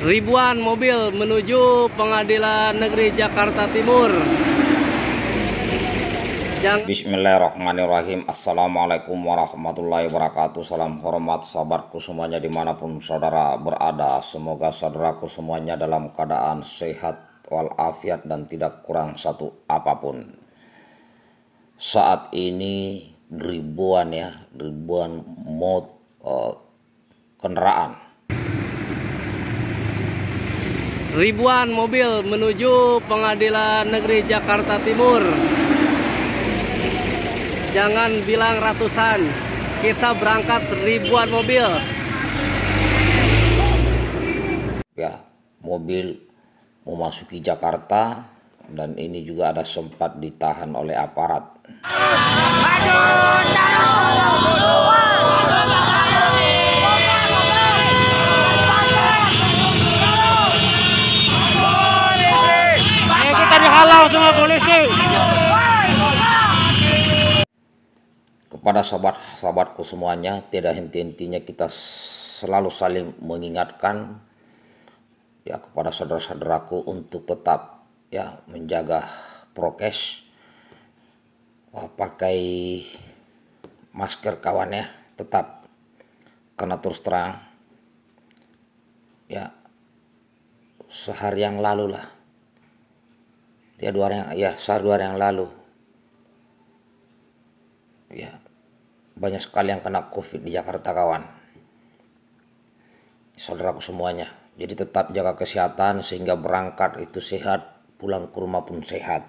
ribuan mobil menuju Pengadilan Negeri Jakarta Timur. Yang... Bismillahirrahmanirrahim Assalamualaikum warahmatullahi wabarakatuh Salam hormat sahabatku semuanya dimanapun saudara berada Semoga saudaraku semuanya dalam keadaan sehat walafiat dan tidak kurang satu apapun Saat ini ribuan ya ribuan mod uh, eh, kendaraan ribuan mobil menuju pengadilan negeri Jakarta Timur jangan bilang ratusan kita berangkat ribuan mobil ya mobil memasuki Jakarta dan ini juga ada sempat ditahan oleh aparat Maju, sama polisi. Kepada sahabat-sahabatku semuanya, tidak henti-hentinya kita selalu saling mengingatkan ya kepada saudara-saudaraku untuk tetap ya menjaga prokes eh, pakai masker kawannya tetap karena terus terang ya sehari yang lalu lah ya dua yang, ya sehari dua yang lalu ya banyak sekali yang kena covid di Jakarta kawan saudaraku semuanya jadi tetap jaga kesehatan sehingga berangkat itu sehat pulang ke rumah pun sehat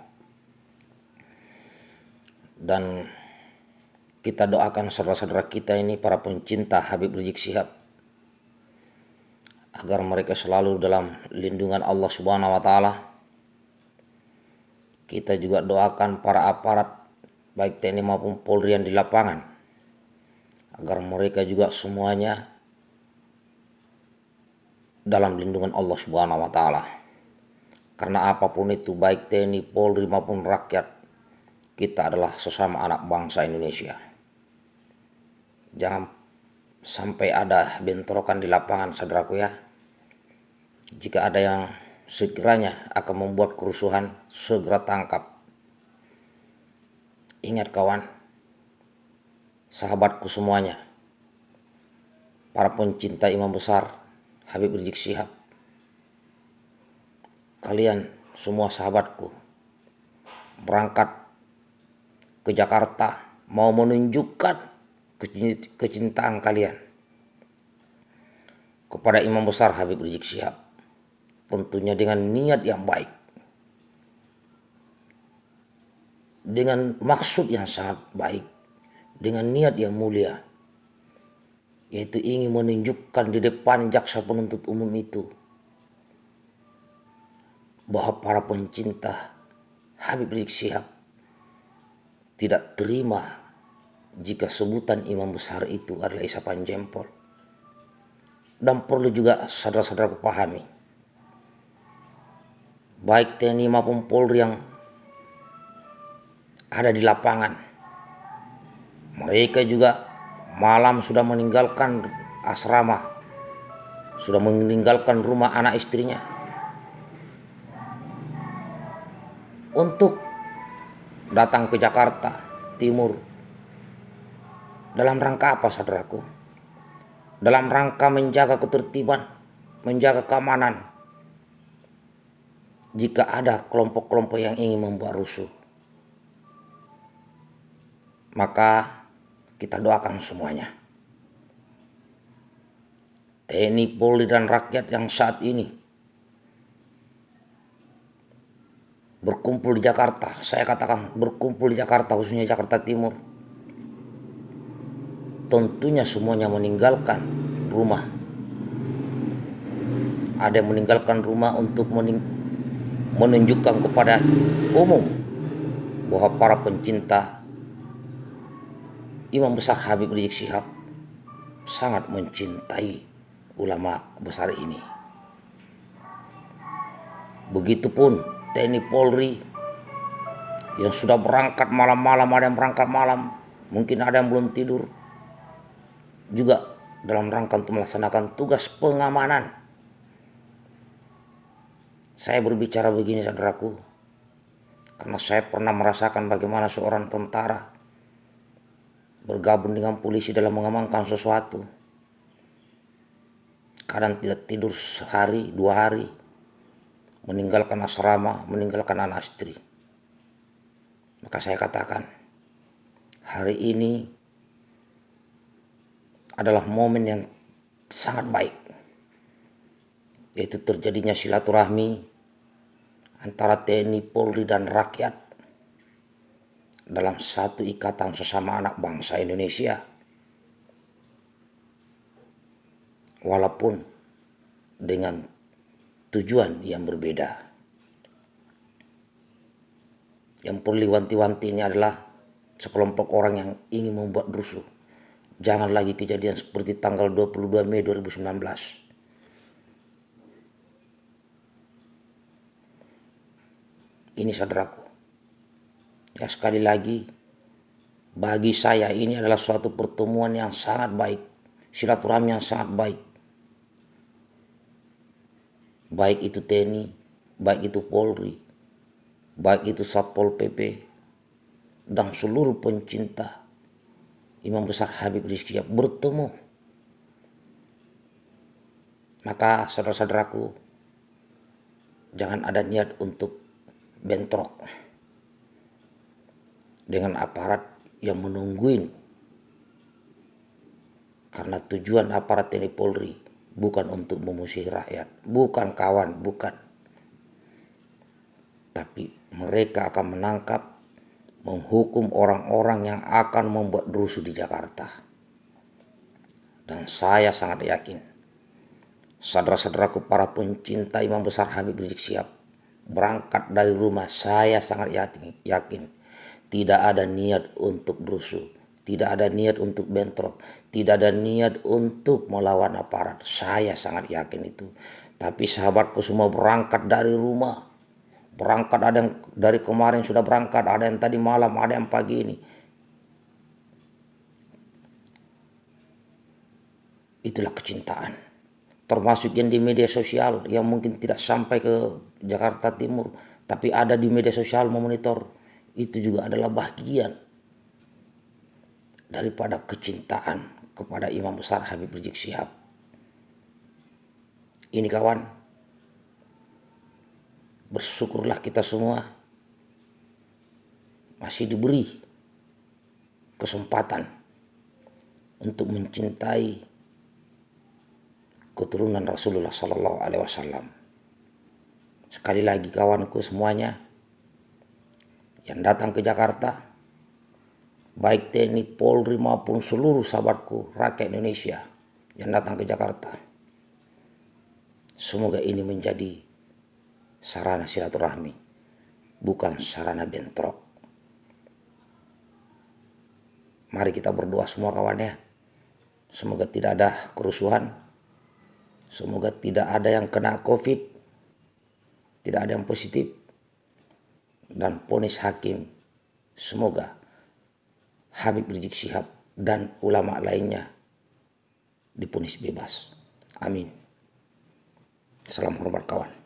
dan kita doakan saudara-saudara kita ini para pencinta Habib Rizik Sihab agar mereka selalu dalam lindungan Allah Subhanahu wa taala kita juga doakan para aparat baik TNI maupun Polri yang di lapangan agar mereka juga semuanya dalam lindungan Allah Subhanahu wa taala. Karena apapun itu baik TNI, Polri maupun rakyat kita adalah sesama anak bangsa Indonesia. Jangan sampai ada bentrokan di lapangan saudaraku ya. Jika ada yang Sekiranya akan membuat kerusuhan, segera tangkap. Ingat kawan, sahabatku semuanya, para pencinta imam besar Habib Rizik Syihab, kalian semua sahabatku berangkat ke Jakarta mau menunjukkan kecintaan kalian kepada Imam Besar Habib Rizik Syihab tentunya dengan niat yang baik dengan maksud yang sangat baik dengan niat yang mulia yaitu ingin menunjukkan di depan jaksa penuntut umum itu bahwa para pencinta Habib Rizik Syihab tidak terima jika sebutan imam besar itu adalah isapan jempol dan perlu juga saudara-saudara pahami baik TNI maupun Polri yang ada di lapangan. Mereka juga malam sudah meninggalkan asrama, sudah meninggalkan rumah anak istrinya. Untuk datang ke Jakarta Timur dalam rangka apa saudaraku? Dalam rangka menjaga ketertiban, menjaga keamanan, jika ada kelompok-kelompok yang ingin membuat rusuh. Maka kita doakan semuanya. TNI, Polri, dan rakyat yang saat ini berkumpul di Jakarta. Saya katakan berkumpul di Jakarta, khususnya Jakarta Timur. Tentunya semuanya meninggalkan rumah. Ada yang meninggalkan rumah untuk mening menunjukkan kepada umum bahwa para pencinta Imam Besar Habib Rizik Syihab sangat mencintai ulama besar ini. Begitupun TNI Polri yang sudah berangkat malam-malam, ada yang berangkat malam, mungkin ada yang belum tidur. Juga dalam rangka untuk melaksanakan tugas pengamanan saya berbicara begini saudaraku, karena saya pernah merasakan bagaimana seorang tentara bergabung dengan polisi dalam mengamankan sesuatu. Kadang tidak tidur sehari, dua hari, meninggalkan asrama, meninggalkan anak istri. Maka saya katakan, hari ini adalah momen yang sangat baik, yaitu terjadinya silaturahmi antara TNI, Polri, dan rakyat dalam satu ikatan sesama anak bangsa Indonesia. Walaupun dengan tujuan yang berbeda. Yang perlu wanti-wantinya adalah sekelompok orang yang ingin membuat rusuh. Jangan lagi kejadian seperti tanggal 22 Mei 2019 ini saudaraku. Ya sekali lagi, bagi saya ini adalah suatu pertemuan yang sangat baik. Silaturahmi yang sangat baik. Baik itu TNI, baik itu Polri, baik itu Satpol PP, dan seluruh pencinta Imam Besar Habib Rizik bertemu. Maka saudara-saudaraku, jangan ada niat untuk bentrok dengan aparat yang menungguin karena tujuan aparat TNI Polri bukan untuk memusuhi rakyat, bukan kawan, bukan. Tapi mereka akan menangkap, menghukum orang-orang yang akan membuat rusuh di Jakarta. Dan saya sangat yakin, saudara-saudaraku para pencinta Imam Besar Habib Rizik siap berangkat dari rumah saya sangat yakin, yakin tidak ada niat untuk berusuh, tidak ada niat untuk bentrok, tidak ada niat untuk melawan aparat. Saya sangat yakin itu. Tapi sahabatku semua berangkat dari rumah. Berangkat ada yang dari kemarin sudah berangkat, ada yang tadi malam, ada yang pagi ini. Itulah kecintaan termasuk yang di media sosial yang mungkin tidak sampai ke Jakarta Timur tapi ada di media sosial memonitor itu juga adalah bagian daripada kecintaan kepada Imam Besar Habib Rizik Syihab ini kawan bersyukurlah kita semua masih diberi kesempatan untuk mencintai keturunan Rasulullah Shallallahu Alaihi Wasallam. Sekali lagi kawanku semuanya yang datang ke Jakarta, baik TNI, Polri maupun seluruh sahabatku rakyat Indonesia yang datang ke Jakarta. Semoga ini menjadi sarana silaturahmi, bukan sarana bentrok. Mari kita berdoa semua kawan ya. Semoga tidak ada kerusuhan, Semoga tidak ada yang kena COVID, tidak ada yang positif, dan ponis hakim. Semoga Habib Rizik Syihab dan ulama lainnya diponis bebas. Amin. Salam hormat kawan.